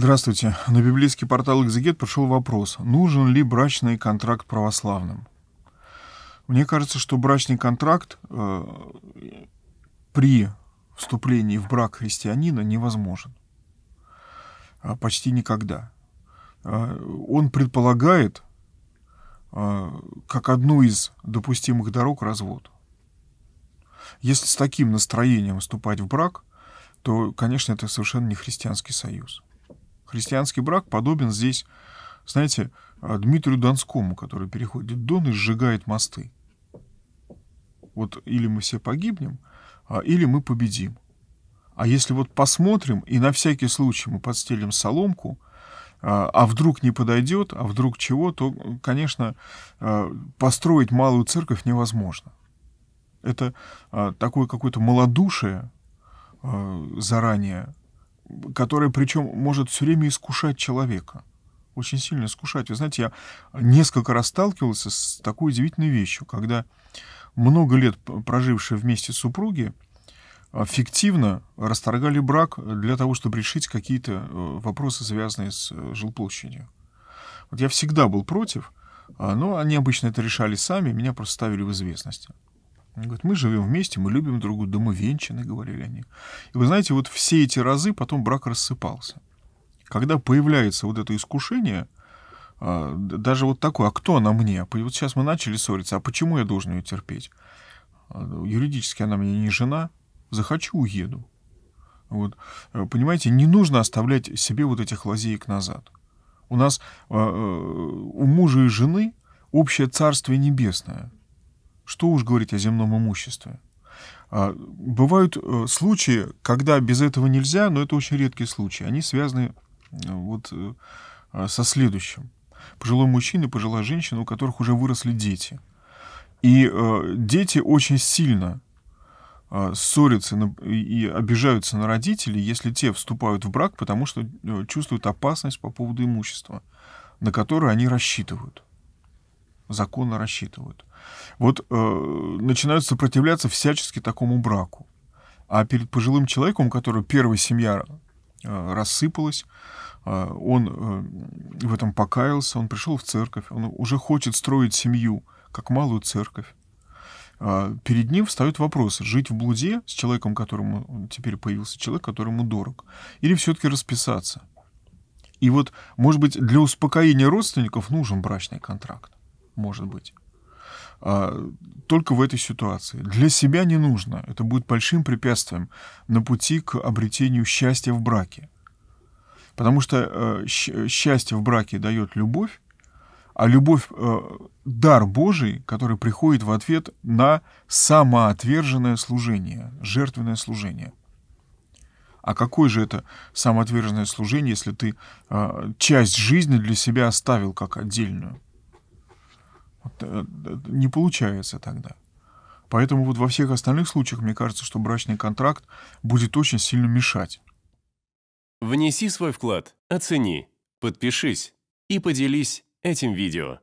Здравствуйте. На библейский портал «Экзегет» пришел вопрос, нужен ли брачный контракт православным? Мне кажется, что брачный контракт э, при вступлении в брак христианина невозможен. А почти никогда. А он предполагает, э, как одну из допустимых дорог, развод. Если с таким настроением вступать в брак, то, конечно, это совершенно не христианский союз. Христианский брак подобен здесь, знаете, э, Дмитрию Донскому, который переходит Дон и сжигает мосты. Вот или мы все погибнем, а, или мы победим. А если вот посмотрим и на всякий случай мы подстелим соломку, а, а вдруг не подойдет, а вдруг чего, то, конечно, а, построить малую церковь невозможно. Это такое какое-то малодушие заранее которая причем может все время искушать человека. Очень сильно искушать. Вы знаете, я несколько раз сталкивался с такой удивительной вещью, когда много лет прожившие вместе супруги а, фиктивно расторгали брак для того, чтобы решить какие-то э, вопросы, связанные с э, жилплощадью. Вот я всегда был против, а, но они обычно это решали сами, меня просто ставили в известность. Они говорят, мы живем вместе, мы любим друг друга, да мы венчаны, говорили они. И вы знаете, вот все эти разы потом брак рассыпался. Когда появляется вот это искушение, а, даже вот такое, а кто она мне? Вот сейчас мы начали ссориться, а почему я должен ее терпеть? А, юридически она мне не жена, захочу, уеду. Вот, э, понимаете, не нужно оставлять себе вот этих лазеек назад. У нас а, э, у мужа и жены общее царствие небесное. Что уж говорить о земном имуществе. А, бывают э, случаи, когда без этого нельзя, но это очень редкие случаи. Они связаны э, вот э, а, со следующим. Пожилой мужчина и пожилая женщина, у которых уже выросли дети. И дети очень сильно а, ссорятся и обижаются на родителей, если те вступают в брак, потому что чувствуют опасность по поводу имущества, на которое они рассчитывают законно рассчитывают. Вот э, начинают сопротивляться всячески такому браку. А перед пожилым человеком, у которого первая семья э, рассыпалась, э, он э, в этом покаялся, он пришел в церковь, он уже хочет строить семью, как малую церковь. Э, перед ним встают вопросы, жить в блуде с человеком, которому теперь появился человек, которому дорог, или все-таки расписаться. И вот, может быть, для успокоения родственников нужен брачный контракт может быть. А, только в этой ситуации. Для себя не нужно. Это будет большим препятствием на пути к обретению счастья в браке. Потому что э, счастье в браке дает любовь, а любовь э, — дар Божий, который приходит в ответ на самоотверженное служение, жертвенное служение. А какое же это самоотверженное служение, если ты э, часть жизни для себя оставил как отдельную? Э, э, э, не получается тогда. Поэтому вот во всех остальных случаях мне кажется, что брачный контракт будет очень сильно мешать. Внеси свой вклад, оцени, подпишись и поделись этим видео.